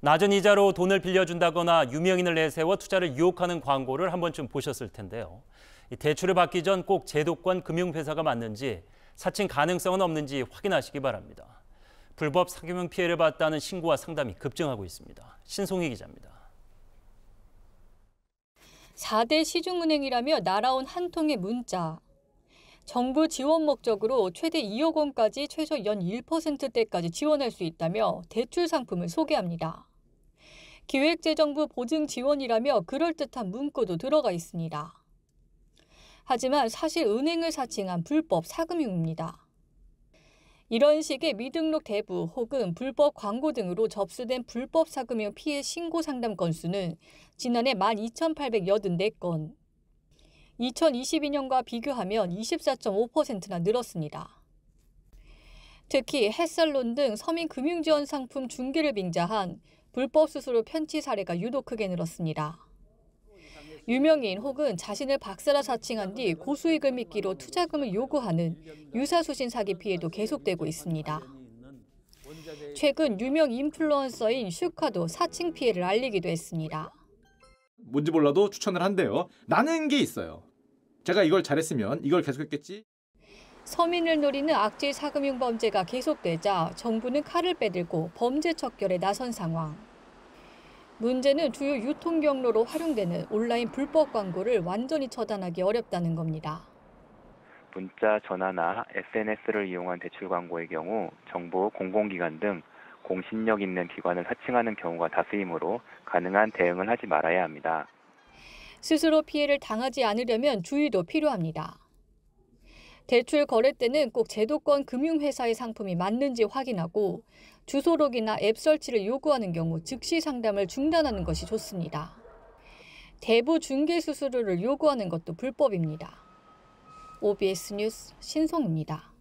낮은 이자로 돈을 빌려준다거나 유명인을 내세워 투자를 유혹하는 광고를 한 번쯤 보셨을 텐데요. 대출을 받기 전 꼭 제도권 금융회사가 맞는지 사칭 가능성은 없는지 확인하시기 바랍니다. 불법 사기명 피해를 봤다는 신고와 상담이 급증하고 있습니다. 신송희 기자입니다. 4대 시중은행이라며 날아온 한 통의 문자. 정부 지원 목적으로 최대 2억 원까지 최저 연 1%대까지 지원할 수 있다며 대출 상품을 소개합니다. 기획재정부 보증 지원이라며 그럴듯한 문구도 들어가 있습니다. 하지만 사실 은행을 사칭한 불법 사금융입니다. 이런 식의 미등록 대부 혹은 불법 광고 등으로 접수된 불법 사금융 피해 신고 상담 건수는 지난해 12,884건, 2022년과 비교하면 24.5%나 늘었습니다. 특히 햇살론 등 서민 금융지원 상품 중개를 빙자한 불법 수수료 편취 사례가 유독 크게 늘었습니다. 유명인 혹은 자신을 박사라 사칭한뒤 고수익을 믿기로 투자금을 요구하는 유사수신 사기 피해도 계속되고 있습니다. 최근 유명 인플루언서인 슈카도 사칭 피해를 알리기도 했습니다. 뭔지 몰라도 추천을 한대요. 나는 게 있어요. 제가 이걸 잘했으면 이걸 계속했겠지. 서민을 노리는 악질 사금융 범죄가 계속되자 정부는 칼을 빼들고 범죄 척결에 나선 상황. 문제는 주요 유통 경로로 활용되는 온라인 불법 광고를 완전히 처단하기 어렵다는 겁니다. 문자, 전화나 SNS를 이용한 대출 광고의 경우 정부, 공공기관 등 공신력 있는 기관을 사칭하는 경우가 다수이므로 가능한 대응을 하지 말아야 합니다. 스스로 피해를 당하지 않으려면 주의도 필요합니다. 대출 거래 때는 꼭 제도권 금융회사의 상품이 맞는지 확인하고 주소록이나 앱 설치를 요구하는 경우 즉시 상담을 중단하는 것이 좋습니다. 대부 중개 수수료를 요구하는 것도 불법입니다. OBS 뉴스 신성입니다.